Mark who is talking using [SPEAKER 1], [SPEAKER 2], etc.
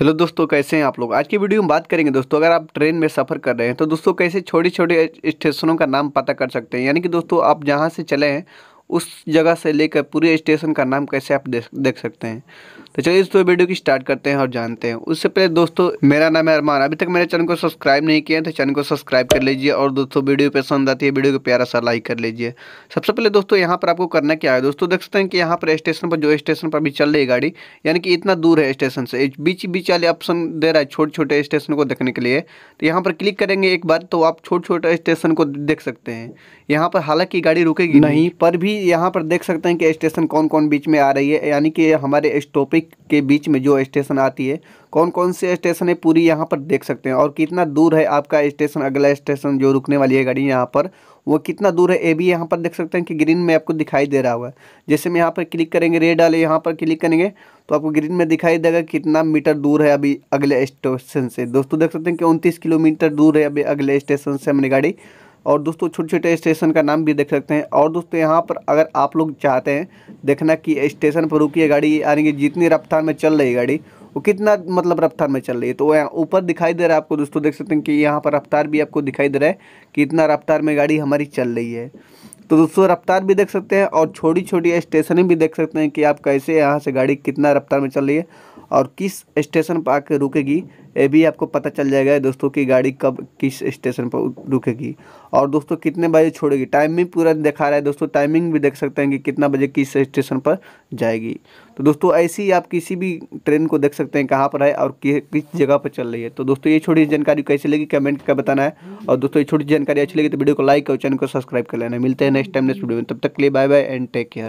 [SPEAKER 1] hello दोस्तों कैसे हैं आप लोग आज की वीडियो में बात करेंगे दोस्तों अगर आप ट्रेन में सफ़र कर रहे हैं तो दोस्तों कैसे छोटे छोटे स्टेशनों का नाम पता कर सकते हैं यानी कि दोस्तों आप जहाँ से चले हैं उस जगह से लेकर पूरे स्टेशन का नाम कैसे आप देख देख सकते हैं तो चलिए दोस्तों वीडियो की स्टार्ट करते हैं और जानते हैं उससे पहले दोस्तों मेरा नाम है अरमान अभी तक मेरे चैनल को सब्सक्राइब नहीं किया है तो चैनल को सब्सक्राइब कर लीजिए और दोस्तों वीडियो पसंद आती है वीडियो को प्यारा सा लाइक कर लीजिए सबसे पहले दोस्तों यहाँ पर आपको करना क्या है दोस्तों देख सकते हैं कि यहाँ पर स्टेशन पर जो स्टेशन पर अभी चल रही गाड़ी यानी कि इतना दूर है स्टेशन से बीच बीच वाले ऑप्शन दे रहा है छोटे छोटे स्टेशन को देखने के लिए तो यहाँ पर क्लिक करेंगे एक बार तो आप छोटे छोटे स्टेशन को देख सकते हैं यहाँ पर हालांकि गाड़ी रुकेगी नहीं पर भी यहाँ पर देख सकते हैं कि स्टेशन कौन कौन बीच में आ रही है यानी कि हमारे स्टॉपिक के बीच में जो स्टेशन आती है कौन कौन से स्टेशन है पूरी यहाँ पर देख सकते हैं और कितना दूर है आपका स्टेशन अगला स्टेशन जो रुकने वाली है गाड़ी यहाँ पर वो कितना दूर है ये भी यहाँ पर देख सकते हैं कि ग्रीन में आपको दिखाई दे रहा हुआ है जैसे हम यहाँ पर क्लिक करेंगे रेड वाले यहाँ पर क्लिक करेंगे तो आपको ग्रीन में दिखाई देगा कितना मीटर दूर है अभी अगले स्टेशन से दोस्तों देख सकते हैं कि उनतीस किलोमीटर दूर है अभी अगले स्टेशन से हमने गाड़ी और दोस्तों छोटे छोटे स्टेशन का नाम भी देख सकते हैं और दोस्तों यहाँ पर अगर आप लोग चाहते हैं देखना कि स्टेशन पर रुकी है गाड़ी यानी कि जितनी रफ्तार में चल रही है गाड़ी वो कितना मतलब रफ्तार में चल रही है तो यहाँ ऊपर दिखाई दे रहा है आपको दोस्तों देख सकते हैं कि यहाँ पर रफ्तार भी आपको दिखाई दे रहा है कि इतना रफ्तार में गाड़ी हमारी चल रही है तो दोस्तों रफ्तार भी देख सकते हैं और छोटी छोटी स्टेशनें भी देख सकते हैं कि आप कैसे यहाँ से गाड़ी कितना रफ्तार में चल रही है और किस स्टेशन पर आकर रुकेगी ये भी आपको पता चल जाएगा दोस्तों कि गाड़ी कब किस स्टेशन पर रुकेगी और दोस्तों कितने बजे छोड़ेगी टाइमिंग पूरा दिखा रहा है दोस्तों टाइमिंग भी देख सकते हैं कि कितना बजे किस स्टेशन पर जाएगी तो दोस्तों ऐसी आप किसी भी ट्रेन को देख सकते हैं कहाँ पर है और किस जगह पर चल रही है तो दोस्तों ये छोटी जानकारी कैसे लगी कमेंट कर बताना है और दोस्तों ये छोटी जानकारी अच्छी लगी तो वीडियो को लाइक और चैनल को सब्सक्राइब कर लेना मिलते हैं नेक्स्ट टाइम नेक्स्ट वीडियो में तब तक के लिए bye bye and take care